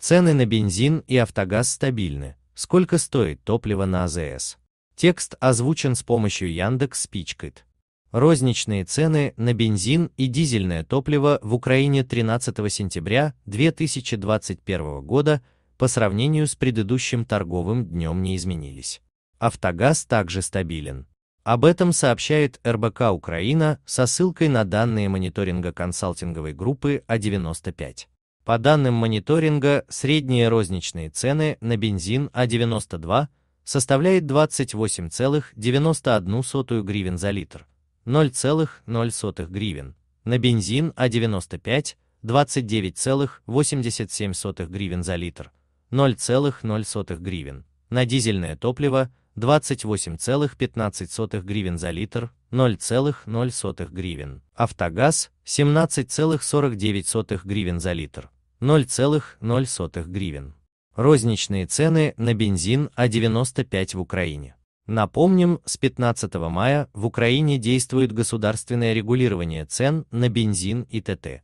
Цены на бензин и автогаз стабильны. Сколько стоит топливо на АЗС? Текст озвучен с помощью Яндекс Спичкит. Розничные цены на бензин и дизельное топливо в Украине 13 сентября 2021 года по сравнению с предыдущим торговым днем не изменились. Автогаз также стабилен. Об этом сообщает РБК Украина со ссылкой на данные мониторинга консалтинговой группы А95. По данным мониторинга, средние розничные цены на бензин А92 составляет 28,91 гривен за литр, 0,0 гривен, на бензин А95 29,87 гривен за литр, 0,0 гривен, на дизельное топливо 28,15 гривен за литр, 0,0 гривен, автогаз 17,49 гривен за литр. 0,0 гривен. Розничные цены на бензин А95 в Украине. Напомним, с 15 мая в Украине действует государственное регулирование цен на бензин и ТТ.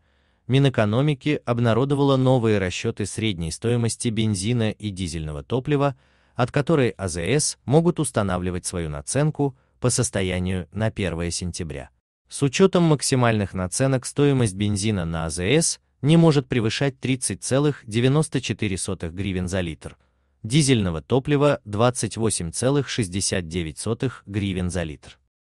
Минэкономики обнародовала новые расчеты средней стоимости бензина и дизельного топлива, от которой АЗС могут устанавливать свою наценку по состоянию на 1 сентября. С учетом максимальных наценок стоимость бензина на АЗС не может превышать 30,94 гривен за литр, дизельного топлива 28,69 гривен за литр.